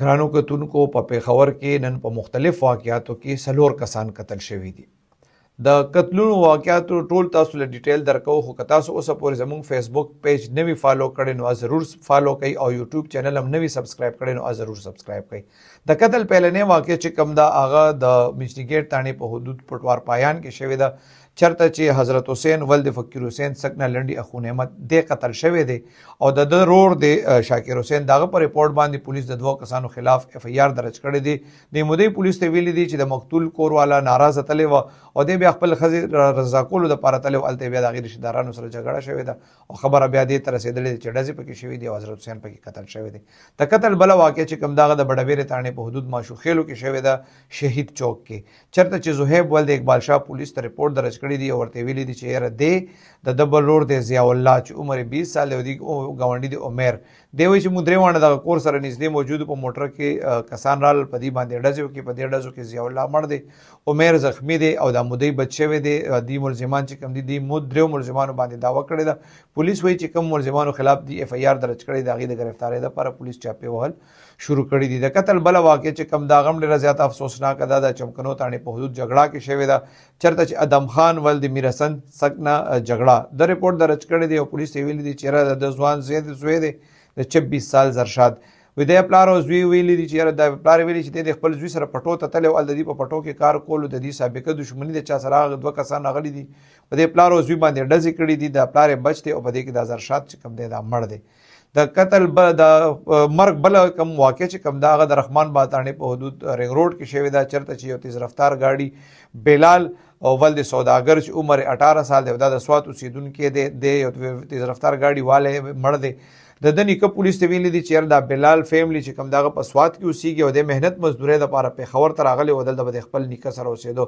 ګرانو کتونکو په پیښور کې نن په مختلف واقعیاتو کې سلور کسان قتل شوي دي د قتلونو واقعیاتو ټول تاسو له ډیټیل درکو خو که تاسو اوس پورې زموږ فیسبوک پیج نوی فالو کړئ نو ضرور فالو کړئ او یوټیوب چینل هم نوی سبسکرایب کړئ نو ضرور سبسکرایب کړئ د قتل پهلنې واقع چې کم دا هغه د میچنیګیټ تانی په حدود پټوار پایان کې شوی ده چرته چې حضرت حسین ولد فقیر حسین سکنا لنډي اخو نعمت د قتل شوی دی او د د رور د شاکر حسین دغه پر ریپورت باندې پولیس د دوه کسانو خلاف اف ای آر درج کړی دی د مودې پولیس ته ویلي دی چې د مقتول کور والا ناراضه تللی و او د بیا خپل خزي رضا کولو د پاره تللی ولته بیا د غیر شدارانو سره جګړه شوی ده او خبره بیا دې تر رسیدلې چې ډزې پکې شوی دی او حضرت حسین پکې قتل شوی دی د قتل بل واقع چې کوم دغه د بډویر تانه په حدود ماشوخېلو کې شوی ده شهید چوک کې چرته چې زهیب ولد اقبال شاه پولیس ته ریپورت درج کړی دی او ورته ویلي دي چې یاره دی د دبل روډ دی ضیاء الله چې عمر 20 سال دی او غونډي دی عمر دی وی چې مدري وانه د کور سره نږدې موجود په موټر کې کسان رال پدی باندې ډزو کې پدی ډزو کې ضیاء الله مړ دی عمر زخمی دی او د مودي بچوي دی دی ملزمان چې کم دی دی مدري ملزمانو باندې داوا کړی دا پولیس وی چې کم ملزمانو خلاف دی اف ای آر درج کړی دا غي د گرفتاری لپاره پولیس چاپه وهل شروع کړی دی د قتل بل واقع چې کم دا غم ډیر زیات افسوسناک ادا د چمکنو تانه په حدود جګړه کې شوی دا چرته چې ادم خان افغان ول د میرسن سکنا جګړه د ریپورت درج کړی دی او پولیس ویلي دی چې را د ځوان زید زوی دی د 26 سال زرشاد وې د پلار او زوی ویلي دی چې را د پلار ویلي چې د خپل زوی سره پټو ته تل ول د دې په پټو کې کار کول د دې سابقه دښمنۍ د چا سره دوه کسان غلي دي په د پلار او زوی باندې ډزې کړې دي د پلار بچته او په دې کې د زرشاد چې کم دی دا مړ دی د قتل بل د مرګ بل کم واقع چې کم داغه د رحمان باتانې په حدود رنګ روډ کې شوی دا چرته چې یو تیز رفتار گاډي بلال او ول د سوداګر چې عمر 18 سال دی دا د سوات اوسیدونکو دی د یو تیز رفتار ګاډي والے مړ دی د د نیکه پولیس ته ویل دي چې یار دا بلال فیملی چې کوم دغه په سواد کې اوسېږي او د مهنت مزدوري د لپاره په خبر تر اغلی ودل د خپل نیکه سره اوسېدو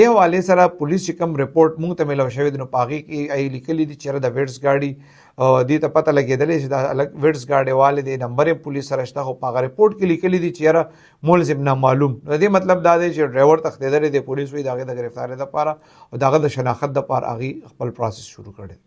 د حواله سره پولیس چې کوم رپورت مونږ ته ملو شوی د نو پاغي کې ای لیکلي دي چې د ویډز گاډي دې ته پته لګېدلې چې دا ویډز گاډي والے د نمبر پولیس سره شته خو پاغه رپورت کې لیکلي دي چې یار ملزم نه معلوم دې مطلب دا دی چې ډرایور تختیدل دي پولیس وی داګه د گرفتار لپاره او داګه د شناخت لپاره اغي خپل پروسس شروع کړي